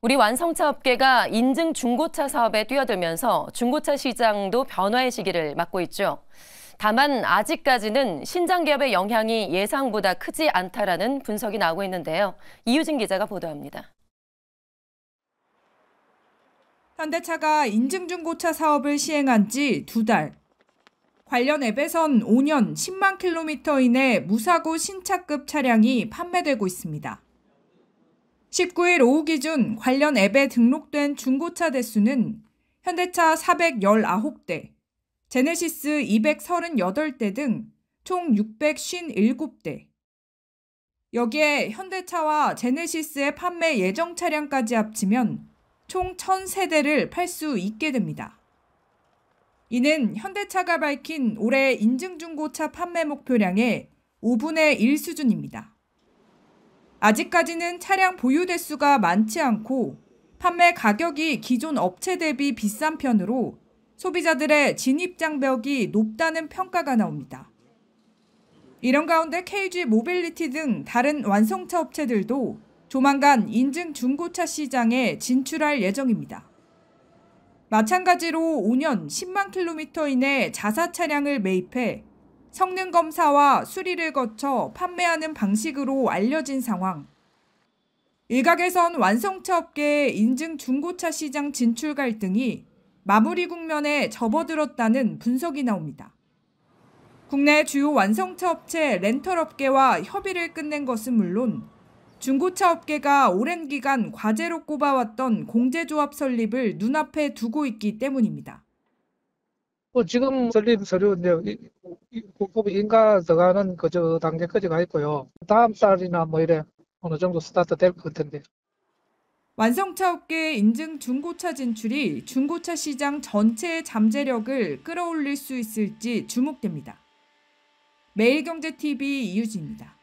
우리 완성차 업계가 인증 중고차 사업에 뛰어들면서 중고차 시장도 변화의 시기를 맞고 있죠. 다만 아직까지는 신장 기업의 영향이 예상보다 크지 않다라는 분석이 나오고 있는데요. 이유진 기자가 보도합니다. 현대차가 인증 중고차 사업을 시행한 지 두 달. 관련 앱에선 5년 10만 킬로미터 이내 무사고 신차급 차량이 판매되고 있습니다. 19일 오후 기준 관련 앱에 등록된 중고차 대수는 현대차 419대, 제네시스 238대 등 총 657대. 여기에 현대차와 제네시스의 판매 예정 차량까지 합치면 총 1000세대를 팔 수 있게 됩니다. 이는 현대차가 밝힌 올해 인증중고차 판매 목표량의 5분의 1 수준입니다. 아직까지는 차량 보유 대수가 많지 않고 판매 가격이 기존 업체 대비 비싼 편으로 소비자들의 진입 장벽이 높다는 평가가 나옵니다. 이런 가운데 KG 모빌리티 등 다른 완성차 업체들도 조만간 인증 중고차 시장에 진출할 예정입니다. 마찬가지로 5년 10만 킬로미터 이내 자사 차량을 매입해 성능 검사와 수리를 거쳐 판매하는 방식으로 알려진 상황. 일각에선 완성차 업계의 인증 중고차 시장 진출 갈등이 마무리 국면에 접어들었다는 분석이 나옵니다. 국내 주요 완성차 업체 렌털 업계와 협의를 끝낸 것은 물론 중고차 업계가 오랜 기간 과제로 꼽아왔던 공제조합 설립을 눈앞에 두고 있기 때문입니다. 뭐 지금 설립 서류 공급이 인가 들어가는 그저 단계까지 가 있고요. 다음 달이나 뭐 이래 어느 정도 스타트 될 것 같은데. 완성차 업계 인증 중고차 진출이 중고차 시장 전체의 잠재력을 끌어올릴 수 있을지 주목됩니다. 매일경제TV 이유지입니다